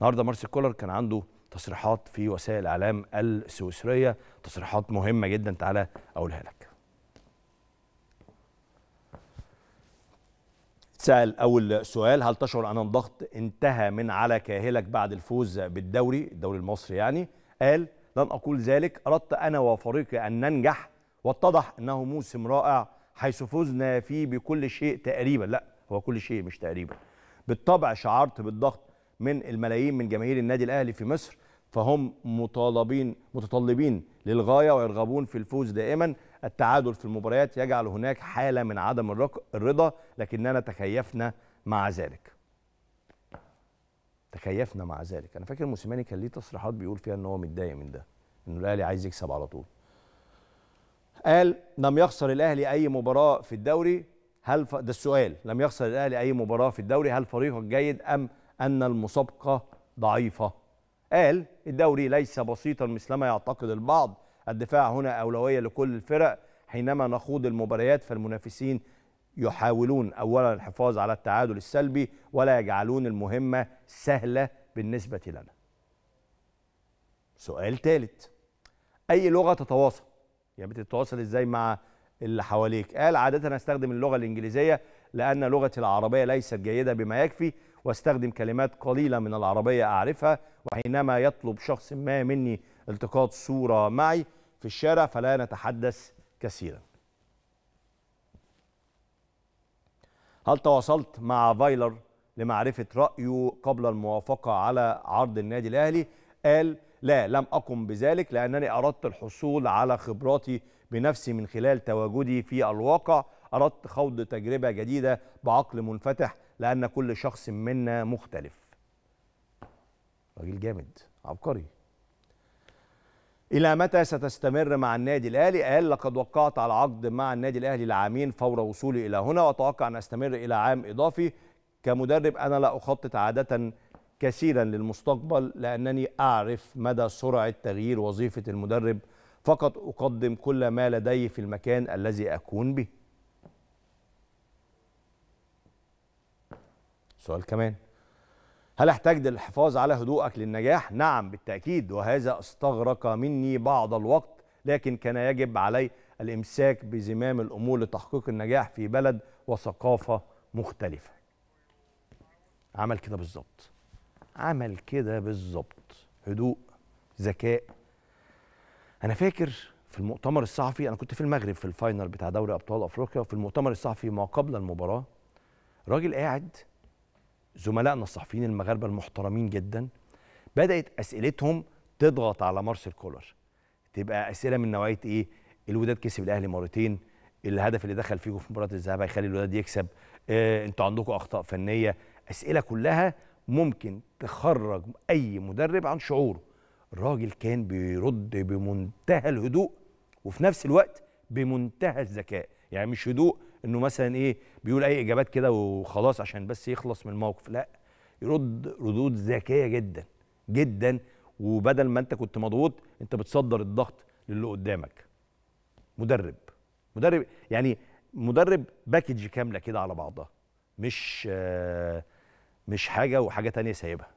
النهارده مارسيل كولر كان عنده تصريحات في وسائل الاعلام السويسريه تصريحات مهمه جدا تعالى اقولها لك سأل أول سؤال هل تشعر أن الضغط انتهى من على كاهلك بعد الفوز بالدوري الدوري المصري يعني قال لن أقول ذلك أردت أنا وفريقي أن ننجح واتضح أنه موسم رائع حيث فزنا فيه بكل شيء تقريبا لا هو كل شيء مش تقريبا بالطبع شعرت بالضغط من الملايين من جماهير النادي الاهلي في مصر فهم مطالبين متطلبين للغايه ويرغبون في الفوز دائما التعادل في المباريات يجعل هناك حاله من عدم الرضا لكننا تكيفنا مع ذلك تكيفنا مع ذلك انا فاكر موسيماني كان ليه تصريحات بيقول فيها ان هو متضايق من ده انه الاهلي عايز يكسب على طول قال لم يخسر الاهلي اي مباراه في الدوري هل ف... ده السؤال لم يخسر الاهلي اي مباراه في الدوري هل فريقك جيد ام أن المسابقة ضعيفة قال الدوري ليس بسيطا مثلما يعتقد البعض الدفاع هنا أولوية لكل الفرق حينما نخوض المباريات فالمنافسين يحاولون أولا الحفاظ على التعادل السلبي ولا يجعلون المهمة سهلة بالنسبة لنا سؤال ثالث أي لغة تتواصل؟ يعني بتتواصل إزاي مع اللي حواليك قال عادة استخدم اللغة الإنجليزية لأن لغتي العربية ليست جيدة بما يكفي واستخدم كلمات قليلة من العربية أعرفها وحينما يطلب شخص ما مني التقاط صورة معي في الشارع فلا نتحدث كثيرا هل تواصلت مع فايلر لمعرفة رأيه قبل الموافقة على عرض النادي الأهلي؟ قال لا لم أقم بذلك لأنني أردت الحصول على خبراتي بنفسي من خلال تواجدي في الواقع أردت خوض تجربة جديدة بعقل منفتح لأن كل شخص منا مختلف راجل جامد عبقري إلى متى ستستمر مع النادي الأهلي؟ قال لقد وقعت على عقد مع النادي الأهلي لعامين فور وصولي إلى هنا وأتوقع أن أستمر إلى عام إضافي كمدرب أنا لا أخطط عادة كثيرا للمستقبل لأنني أعرف مدى سرعة تغيير وظيفة المدرب فقط أقدم كل ما لدي في المكان الذي أكون به سؤال كمان هل احتاج للحفاظ على هدوءك للنجاح؟ نعم بالتأكيد وهذا استغرق مني بعض الوقت لكن كان يجب علي الإمساك بزمام الأمور لتحقيق النجاح في بلد وثقافة مختلفة عمل كده بالظبط عمل كده بالظبط هدوء ذكاء انا فاكر في المؤتمر الصحفي انا كنت في المغرب في الفاينل بتاع دوري ابطال افريقيا وفي المؤتمر الصحفي ما قبل المباراه راجل قاعد زملائنا الصحفيين المغاربه المحترمين جدا بدات اسئلتهم تضغط على مارسيل كولر تبقى اسئله من نوعيه ايه الوداد كسب الاهلي مرتين الهدف اللي دخل فيكم في مباراه الذهاب هيخلي الوداد يكسب إيه انتوا عندكم اخطاء فنيه اسئله كلها ممكن تخرج اي مدرب عن شعوره الراجل كان بيرد بمنتهى الهدوء وفي نفس الوقت بمنتهى الذكاء يعني مش هدوء انه مثلا ايه بيقول اي اجابات كده وخلاص عشان بس يخلص من الموقف لا يرد ردود ذكيه جدا جدا وبدل ما انت كنت مضغوط انت بتصدر الضغط للي قدامك مدرب مدرب يعني مدرب باكج كامله كده على بعضها مش آه مش حاجه وحاجه تانية سايبها